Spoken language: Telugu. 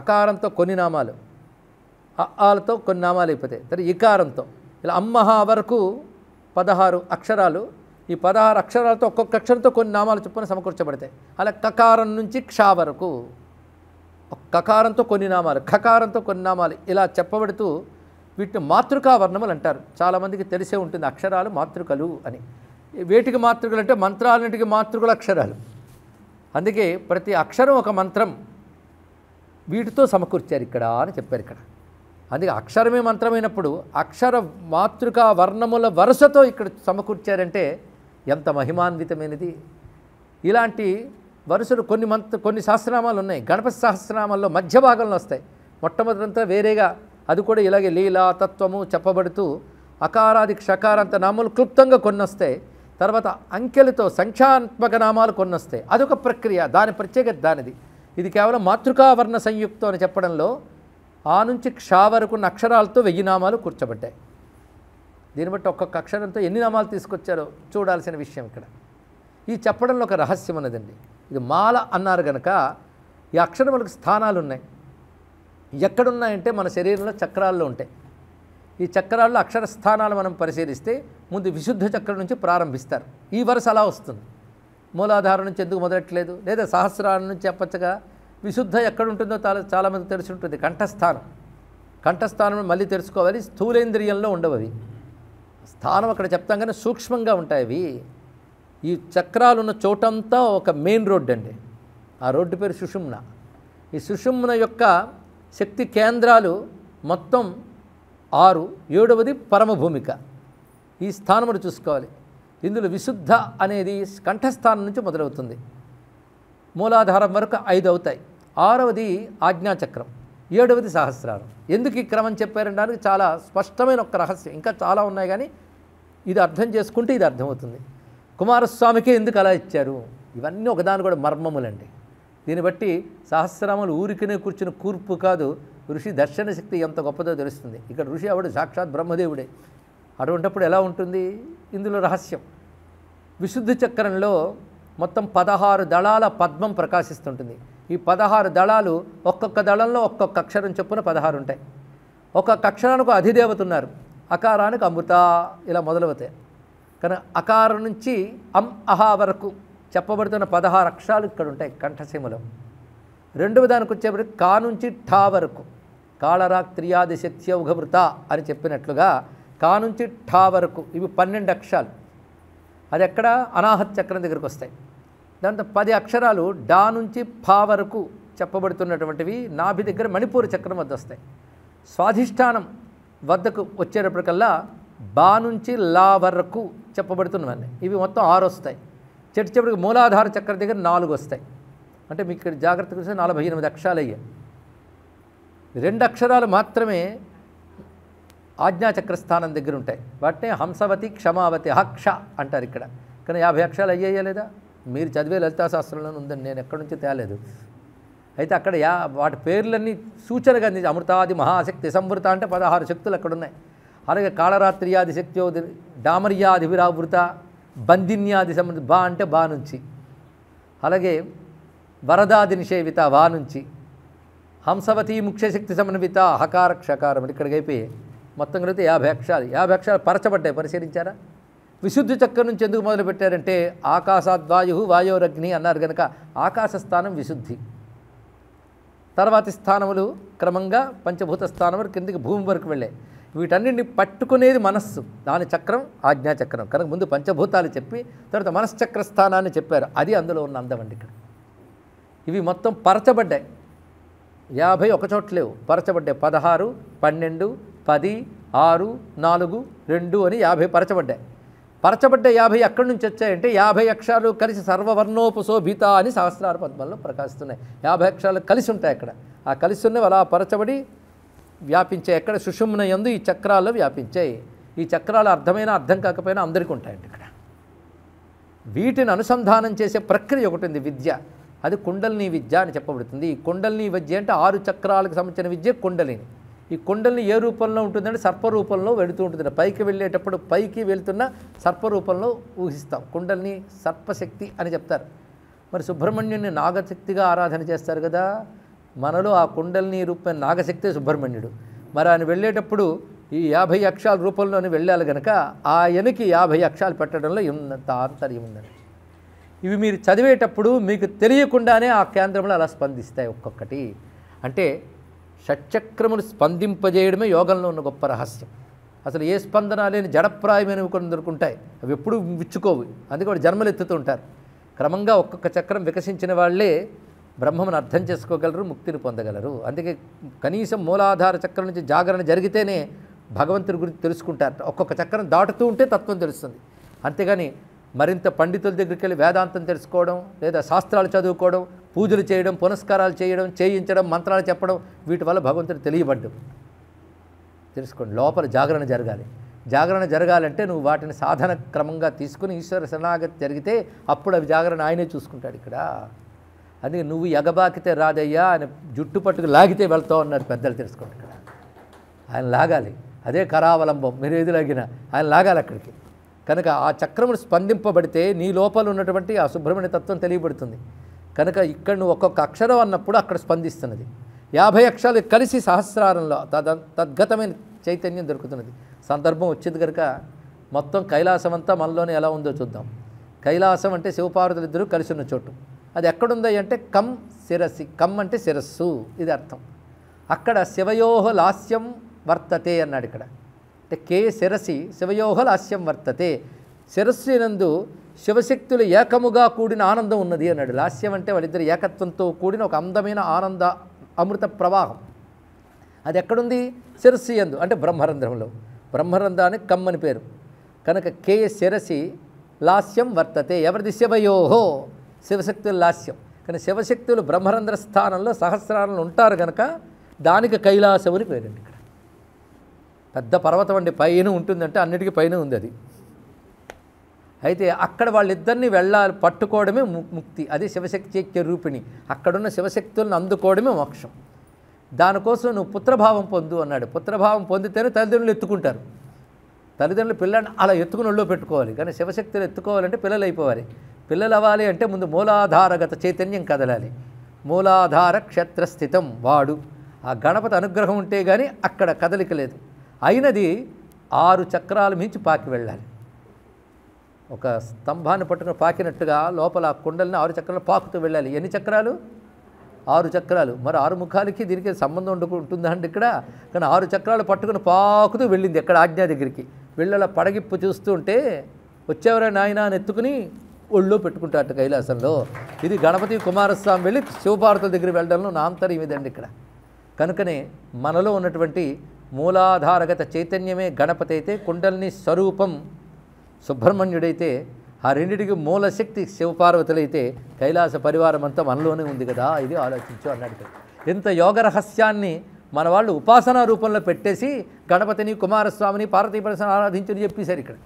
అకారంతో కొన్ని నామాలు అలతో కొన్ని నామాలు అయిపోతాయి సరే ఇకారంతో ఇలా అమ్మహ వరకు పదహారు అక్షరాలు ఈ పదహారు అక్షరాలతో ఒక్కొక్క అక్షరంతో కొన్ని నామాలు చెప్పుకొని సమకూర్చబడతాయి అలా కకారం నుంచి క్షా వరకు కకారంతో కొన్ని నామాలు ఖకారంతో కొన్ని నామాలు ఇలా చెప్పబడుతూ వీటిని మాతృకా వర్ణములు అంటారు చాలామందికి తెలిసే ఉంటుంది అక్షరాలు మాతృకలు అని వేటికి మాతృకలు అంటే మంత్రాలన్నింటికి మాతృకలు అక్షరాలు అందుకే ప్రతి అక్షరం ఒక మంత్రం వీటితో సమకూర్చారు ఇక్కడ అని చెప్పారు ఇక్కడ అందుకే అక్షరమే మంత్రమైనప్పుడు అక్షర మాతృక వర్ణముల వరుసతో ఇక్కడ సమకూర్చారంటే ఎంత మహిమాన్వితమైనది ఇలాంటి వరుసలు కొన్ని మంత్ కొన్ని సహస్రనామాలు ఉన్నాయి గణపతి సహస్రనామాల్లో మధ్య భాగంలో వస్తాయి మొట్టమొదటంతా వేరేగా అది కూడా ఇలాగే లీలా తత్వము చెప్పబడుతూ అకారాది క్షకారాంత నామాలు క్లుప్తంగా కొన్ని వస్తాయి తర్వాత అంకెలతో సంఖ్యాత్మక నామాలు కొన్ని వస్తాయి అదొక ప్రక్రియ దాని ప్రత్యేకత దానిది ఇది కేవలం మాతృకావర్ణ సంయుక్తం అని చెప్పడంలో ఆ నుంచి క్షా వరకున్న అక్షరాలతో వెయ్యి నామాలు కూర్చోబడ్డాయి దీన్ని బట్టి ఒక్కొక్క అక్షరంతో ఎన్ని నామాలు తీసుకొచ్చారో చూడాల్సిన విషయం ఇక్కడ ఈ చెప్పడంలో ఒక రహస్యం ఉన్నదండి ఇది మాల అన్నారు కనుక ఈ అక్షరములకు స్థానాలు ఉన్నాయి ఎక్కడున్నాయంటే మన శరీరంలో చక్రాల్లో ఉంటాయి ఈ చక్రాల్లో అక్షర స్థానాలు మనం పరిశీలిస్తే ముందు విశుద్ధ చక్రం నుంచి ప్రారంభిస్తారు ఈ వరుస అలా వస్తుంది మూలాధారం నుంచి ఎందుకు మొదలెట్టలేదు లేదా సహస్రాల నుంచి చెప్పచ్చగా విశుద్ధ ఎక్కడ ఉంటుందో చాలా చాలామంది తెలిసి ఉంటుంది కంఠస్థానం కంఠస్థానం మళ్ళీ తెలుసుకోవాలి స్థూలేంద్రియంలో ఉండవవి స్థానం అక్కడ చెప్తాం కానీ సూక్ష్మంగా ఉంటాయి అవి ఈ చక్రాలు ఉన్న చోటంతా ఒక మెయిన్ రోడ్డు అండి ఆ రోడ్డు పేరు సుషుమ్న ఈ సుషుమ్న యొక్క శక్తి కేంద్రాలు మొత్తం ఆరు ఏడవది పరమభూమిక ఈ స్థానమును చూసుకోవాలి ఇందులో విశుద్ధ అనేది కంఠస్థానం నుంచి మొదలవుతుంది మూలాధారం వరకు ఐదు అవుతాయి ఆరవది ఆజ్ఞాచక్రం ఏడవది సహస్రారం ఎందుకు ఈ క్రమం చెప్పారనడానికి చాలా స్పష్టమైన ఒక రహస్యం ఇంకా చాలా ఉన్నాయి కానీ ఇది అర్థం చేసుకుంటే ఇది అర్థమవుతుంది కుమారస్వామికి ఎందుకు అలా ఇచ్చారు ఇవన్నీ ఒకదాని కూడా మర్మములండి దీన్ని బట్టి సహస్రాములు ఊరికినే కూర్చుని కూర్పు కాదు ఋషి దర్శన శక్తి ఎంత గొప్పదో తెలుస్తుంది ఇక్కడ ఋషి ఆవిడ సాక్షాత్ బ్రహ్మదేవుడే అటువంటిప్పుడు ఎలా ఉంటుంది ఇందులో రహస్యం విశుద్ధ చక్రంలో మొత్తం పదహారు దళాల పద్మం ప్రకాశిస్తుంటుంది ఈ పదహారు దళాలు ఒక్కొక్క దళంలో ఒక్కొక్క అక్షరం చొప్పున పదహారు ఉంటాయి ఒక్కొక్క అక్షరానికి అధిదేవత ఉన్నారు అకారానికి అమృత ఇలా మొదలవుతాయి కానీ అకారం నుంచి అం అహా వరకు చెప్పబడుతున్న పదహారు అక్షరాలు ఇక్కడ ఉంటాయి కంఠసీమలో రెండవ దానికి వచ్చేప్పటికి కా నుంచి ఠా వరకు కాళరాక్ త్రియాది శక్తి ఔఘభృత అని చెప్పినట్లుగా కా నుంచి ఠా వరకు ఇవి పన్నెండు అక్షరాలు అది ఎక్కడ అనాహత చక్రం దగ్గరికి వస్తాయి దాంతో పది అక్షరాలు డా నుంచి ఫా వరకు చెప్పబడుతున్నటువంటివి నాభి దగ్గర మణిపూర్ చక్రం వద్ద వస్తాయి స్వాధిష్టానం వద్దకు వచ్చేటప్పటికల్లా బా నుంచి లా వరకు చెప్పబడుతున్నవన్నీ ఇవి మొత్తం ఆరు వస్తాయి చెప్పుడు మూలాధార చక్రం దగ్గర నాలుగు వస్తాయి అంటే మీకు ఇక్కడ జాగ్రత్త చూస్తే నలభై ఎనిమిది అక్షరాలు అయ్యాయి రెండు అక్షరాలు మాత్రమే ఆజ్ఞాచక్రస్థానం దగ్గర ఉంటాయి వాటినే హంసవతి క్షమావతి హక్ష అంటారు ఇక్కడ కానీ యాభై అక్షరాలు లేదా మీరు చదివే లలితాశాస్త్రంలోనే ఉందని నేను ఎక్కడి నుంచి తేలేదు అయితే అక్కడ యా వాటి పేర్లన్నీ సూచనగా అంది అమృతాది మహాశక్తి సంవృత అంటే పదహారు శక్తులు అక్కడ ఉన్నాయి అలాగే కాళరాత్రియాది శక్త్యోది డామర్యాది విరావృత బంధిన్యాది సంబంధి బా అంటే బా నుంచి అలాగే వరదాది నిషేవిత వా నుంచి హంసవతి ముఖ్యశక్తి సమన్విత హకార క్షకారం ఇక్కడికి మొత్తం కలిగితే యాభై అక్షరాలు యాభై అక్షరాలు పరచబడ్డాయి పరిశీలించారా విశుద్ధి చక్రం నుంచి ఎందుకు మొదలుపెట్టారంటే ఆకాశాద్వాయు వాయోరగ్ని అన్నారు కనుక ఆకాశ స్థానం విశుద్ధి తర్వాతి స్థానములు క్రమంగా పంచభూత స్థానం వరకు కిందికి భూమి వరకు వెళ్ళాయి వీటన్నింటిని పట్టుకునేది మనస్సు దాని చక్రం ఆజ్ఞాచక్రం కనుక ముందు పంచభూతాలు చెప్పి తర్వాత మనశ్చక్ర స్థానాన్ని చెప్పారు అది అందులో ఉన్న అందం అండి ఇక్కడ ఇవి మొత్తం పరచబడ్డాయి యాభై ఒక చోట్లేవు పరచబడ్డాయి పదహారు పన్నెండు పది ఆరు నాలుగు రెండు అని యాభై పరచబడ్డాయి పరచబడ్డ యాభై ఎక్కడి నుంచి వచ్చాయంటే యాభై అక్షరాలు కలిసి సర్వవర్ణోపశోభిత అని సహస్రార పద్మంలో ప్రకాశిస్తున్నాయి యాభై అక్షరాలు కలిసి ఉంటాయి అక్కడ ఆ కలిసి ఉన్నవి అలా పరచబడి వ్యాపించాయి ఎక్కడ సుషుమ్న ఎందు ఈ చక్రాల్లో వ్యాపించాయి ఈ చక్రాలు అర్థమైన అర్థం కాకపోయినా అందరికీ ఉంటాయండి ఇక్కడ వీటిని అనుసంధానం చేసే ప్రక్రియ ఒకటి ఉంది విద్య అది కుండలిని విద్య అని చెప్పబడుతుంది ఈ కుండలిని విద్య అంటే ఆరు చక్రాలకు సంబంధించిన విద్య కుండలిని ఈ కుండల్ని ఏ రూపంలో ఉంటుందంటే సర్పరూపంలో వెళుతూ ఉంటుంది పైకి వెళ్ళేటప్పుడు పైకి వెళ్తున్న సర్పరూపంలో ఊహిస్తాం కుండల్ని సర్పశక్తి అని చెప్తారు మరి సుబ్రహ్మణ్యుని నాగశక్తిగా ఆరాధన చేస్తారు కదా మనలో ఆ కుండల్ని రూపం నాగశక్తే సుబ్రహ్మణ్యుడు మరి ఆయన వెళ్ళేటప్పుడు ఈ యాభై అక్షాల రూపంలోనే వెళ్ళాలి కనుక ఆయనకి యాభై అక్షాలు పెట్టడంలో ఎంత ఆంతర్యం ఉందండి ఇవి మీరు చదివేటప్పుడు మీకు తెలియకుండానే ఆ కేంద్రంలో అలా స్పందిస్తాయి ఒక్కొక్కటి అంటే షట్చక్రమును స్పందింపజేయడమే యోగంలో ఉన్న గొప్ప రహస్యం అసలు ఏ స్పందన లేని జడప్రాయమైనవి కొన్ని దొరుకుంటాయి అవి ఎప్పుడూ విచ్చుకోవు అందుకే వాడు జన్మలు ఎత్తుతూ ఉంటారు క్రమంగా ఒక్కొక్క చక్రం వికసించిన వాళ్ళే బ్రహ్మమును అర్థం చేసుకోగలరు ముక్తిని పొందగలరు అందుకే కనీసం మూలాధార చక్రం నుంచి జాగరణ జరిగితేనే భగవంతుడి గురించి తెలుసుకుంటారు ఒక్కొక్క చక్రం దాటుతూ ఉంటే తత్వం తెలుస్తుంది అంతేగాని మరింత పండితుల దగ్గరికి వెళ్ళి వేదాంతం తెలుసుకోవడం లేదా శాస్త్రాలు చదువుకోవడం పూజలు చేయడం పునస్కారాలు చేయడం చేయించడం మంత్రాలు చెప్పడం వీటి వల్ల భగవంతుడు తెలియబడ్డం తెలుసుకోండి లోపల జాగరణ జరగాలి జాగరణ జరగాలంటే నువ్వు వాటిని సాధన క్రమంగా తీసుకుని ఈశ్వర శరణాగతి జరిగితే అప్పుడు అవి జాగరణ ఆయనే చూసుకుంటాడు ఇక్కడ అందుకే నువ్వు ఎగబాకితే రాదయ్యా ఆయన జుట్టు పట్టుకు లాగితే వెళ్తావు అన్నారు పెద్దలు తెలుసుకోండి ఇక్కడ ఆయన లాగాలి అదే కరావలంబం మీరు ఏది లాగినా ఆయన లాగాలి అక్కడికి కనుక ఆ చక్రమును స్పందింపబడితే నీ లోపల ఉన్నటువంటి ఆ సుబ్రహ్మణ్య తత్వం తెలియబడుతుంది కనుక ఇక్కడ నువ్వు ఒక్కొక్క అక్షరం అన్నప్పుడు అక్కడ స్పందిస్తున్నది యాభై అక్షరాలు కలిసి సహస్రారంలో తద తద్గతమైన చైతన్యం దొరుకుతున్నది సందర్భం వచ్చింది కనుక మొత్తం కైలాసం అంతా మనలోనే ఎలా ఉందో చూద్దాం కైలాసం అంటే శివపార్వతులు ఇద్దరు కలిసి ఉన్న చోటు అది ఎక్కడుంది అంటే కమ్ శిరస్సి కమ్ అంటే శిరస్సు ఇది అర్థం అక్కడ శివయోహ లాస్యం వర్తతే అన్నాడు ఇక్కడ అంటే కే శిరసి శివయోహ లాస్యం వర్తతే నందు శివశక్తులు ఏకముగా కూడిన ఆనందం ఉన్నది అన్నాడు లాస్యం అంటే వాళ్ళిద్దరు ఏకత్వంతో కూడిన ఒక అందమైన ఆనంద అమృత ప్రవాహం అది ఎక్కడుంది శిరస్సు ఎందు అంటే బ్రహ్మరంధ్రంలో బ్రహ్మరంధ్రానికి కమ్మని పేరు కనుక కే శిరసి లాస్యం వర్తతే ఎవరిది శివయోహో శివశక్తుల లాస్యం కానీ శివశక్తులు బ్రహ్మరంధ్ర స్థానంలో సహస్రాలను ఉంటారు కనుక దానికి అని పేరండి ఇక్కడ పెద్ద పర్వతం అండి పైన ఉంటుందంటే అన్నిటికీ పైన ఉంది అది అయితే అక్కడ వాళ్ళిద్దరిని వెళ్ళాలి పట్టుకోవడమే ముక్తి అది శివశక్తి రూపిణి అక్కడున్న శివశక్తులను అందుకోవడమే మోక్షం దానికోసం నువ్వు పుత్రభావం పొందు అన్నాడు పుత్రభావం పొందితేనే తల్లిదండ్రులు ఎత్తుకుంటారు తల్లిదండ్రులు పిల్లల్ని అలా ఎత్తుకుని ఒళ్ళో పెట్టుకోవాలి కానీ శివశక్తులు ఎత్తుకోవాలంటే పిల్లలు అయిపోవాలి పిల్లలు అవ్వాలి అంటే ముందు మూలాధారగత చైతన్యం కదలాలి మూలాధార క్షేత్రస్థితం వాడు ఆ గణపతి అనుగ్రహం ఉంటే కానీ అక్కడ కదలిక లేదు అయినది ఆరు చక్రాల మించి పాకి వెళ్ళాలి ఒక స్తంభాన్ని పట్టుకుని పాకినట్టుగా లోపల కుండల్ని ఆరు చక్రాలు పాకుతూ వెళ్ళాలి ఎన్ని చక్రాలు ఆరు చక్రాలు మరి ఆరు ముఖాలకి దీనికి సంబంధం ఉండు అండి ఇక్కడ కానీ ఆరు చక్రాలు పట్టుకుని పాకుతూ వెళ్ళింది ఎక్కడ ఆజ్ఞా దగ్గరికి వెళ్ళలా పడగిప్పు చూస్తూ ఉంటే వచ్చేవరే నాయన అని ఎత్తుకుని ఒళ్ళో పెట్టుకుంటారట కైలాసంలో ఇది గణపతి కుమారస్వామి వెళ్ళి శివభారతుల దగ్గర వెళ్ళడంలో నా అంతరం ఇదండి ఇక్కడ కనుకనే మనలో ఉన్నటువంటి మూలాధారగత చైతన్యమే గణపతి అయితే కుండల్ని స్వరూపం సుబ్రహ్మణ్యుడైతే ఆ రెండిటికి మూలశక్తి శివపార్వతులైతే కైలాస పరివారం అంతా మనలోనే ఉంది కదా ఇది ఆలోచించు అన్నాడు ఇంత యోగ రహస్యాన్ని మన వాళ్ళు ఉపాసనా రూపంలో పెట్టేసి గణపతిని కుమారస్వామిని పార్వతీ ఆరాధించని చెప్పేశారు ఇక్కడ